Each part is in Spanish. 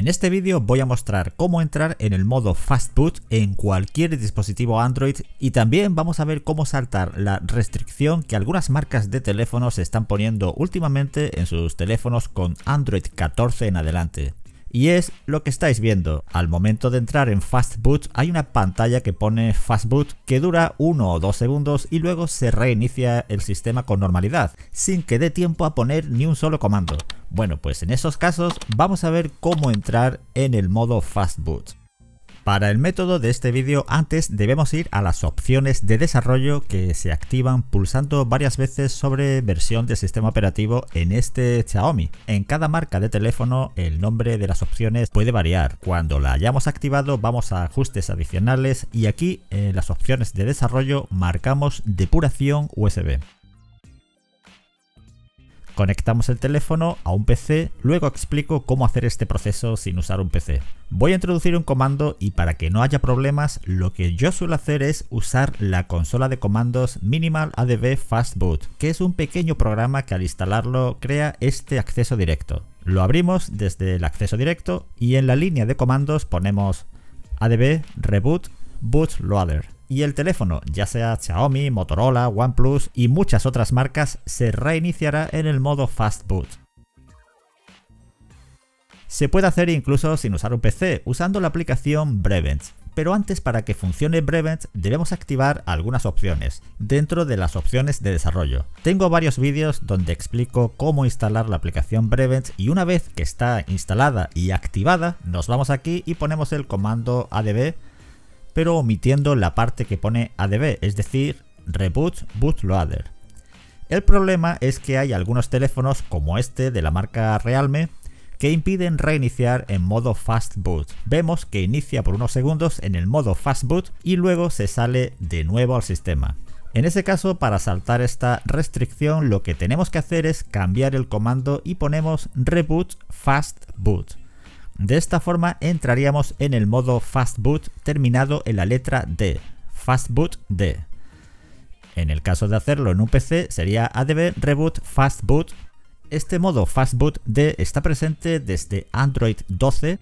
En este vídeo voy a mostrar cómo entrar en el modo fastboot en cualquier dispositivo Android y también vamos a ver cómo saltar la restricción que algunas marcas de teléfonos están poniendo últimamente en sus teléfonos con Android 14 en adelante. Y es lo que estáis viendo. Al momento de entrar en fastboot hay una pantalla que pone fastboot que dura 1 o 2 segundos y luego se reinicia el sistema con normalidad, sin que dé tiempo a poner ni un solo comando. Bueno, pues en esos casos vamos a ver cómo entrar en el modo Fastboot. Para el método de este vídeo antes debemos ir a las opciones de desarrollo que se activan pulsando varias veces sobre versión de sistema operativo en este Xiaomi. En cada marca de teléfono el nombre de las opciones puede variar. Cuando la hayamos activado vamos a ajustes adicionales y aquí en las opciones de desarrollo marcamos depuración USB. Conectamos el teléfono a un PC, luego explico cómo hacer este proceso sin usar un PC. Voy a introducir un comando y para que no haya problemas, lo que yo suelo hacer es usar la consola de comandos Minimal ADB Fastboot, que es un pequeño programa que al instalarlo crea este acceso directo. Lo abrimos desde el acceso directo y en la línea de comandos ponemos adb reboot bootloader y el teléfono, ya sea Xiaomi, Motorola, OnePlus y muchas otras marcas, se reiniciará en el modo fastboot Se puede hacer incluso sin usar un PC, usando la aplicación Brevent. Pero antes para que funcione Brevent debemos activar algunas opciones, dentro de las opciones de desarrollo. Tengo varios vídeos donde explico cómo instalar la aplicación Brevent y una vez que está instalada y activada, nos vamos aquí y ponemos el comando adb pero omitiendo la parte que pone ADB, es decir, Reboot Bootloader. El problema es que hay algunos teléfonos como este de la marca Realme que impiden reiniciar en modo Fast Boot. Vemos que inicia por unos segundos en el modo Fast Boot y luego se sale de nuevo al sistema. En ese caso, para saltar esta restricción, lo que tenemos que hacer es cambiar el comando y ponemos Reboot Fast Boot. De esta forma entraríamos en el modo fastboot terminado en la letra D. Fastboot D. En el caso de hacerlo en un PC sería ADB Reboot Fastboot. Este modo Fastboot D está presente desde Android 12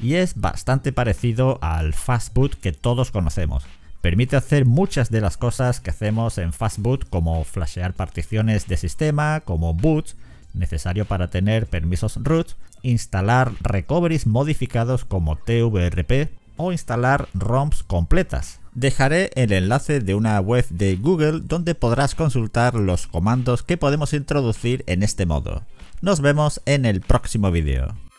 y es bastante parecido al Fastboot que todos conocemos. Permite hacer muchas de las cosas que hacemos en Fastboot como flashear particiones de sistema, como boot necesario para tener permisos root, instalar recoveries modificados como TVRP o instalar ROMs completas. Dejaré el enlace de una web de Google donde podrás consultar los comandos que podemos introducir en este modo. Nos vemos en el próximo vídeo.